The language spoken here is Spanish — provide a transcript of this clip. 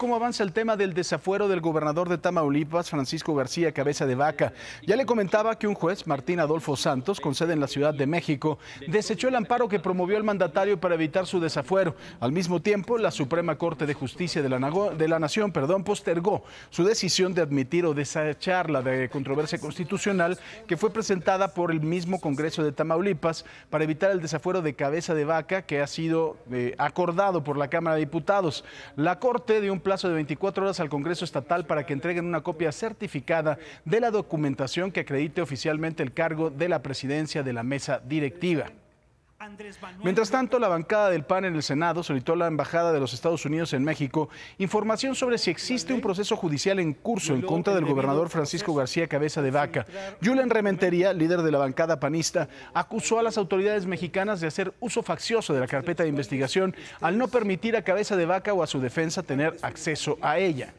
cómo avanza el tema del desafuero del gobernador de Tamaulipas, Francisco García Cabeza de Vaca. Ya le comentaba que un juez, Martín Adolfo Santos, con sede en la Ciudad de México, desechó el amparo que promovió el mandatario para evitar su desafuero. Al mismo tiempo, la Suprema Corte de Justicia de la, Nación perdón, postergó su decisión de admitir o desechar la de controversia constitucional que fue presentada por el mismo Congreso de Tamaulipas para evitar el desafuero de Cabeza de Vaca que ha sido eh, acordado por la Cámara de Diputados. La Corte de un plazo de 24 horas al Congreso Estatal para que entreguen una copia certificada de la documentación que acredite oficialmente el cargo de la presidencia de la mesa directiva. Mientras tanto, la bancada del PAN en el Senado solicitó a la Embajada de los Estados Unidos en México información sobre si existe un proceso judicial en curso en contra del gobernador Francisco García Cabeza de Vaca. Julian Rementería, líder de la bancada panista, acusó a las autoridades mexicanas de hacer uso faccioso de la carpeta de investigación al no permitir a Cabeza de Vaca o a su defensa tener acceso a ella.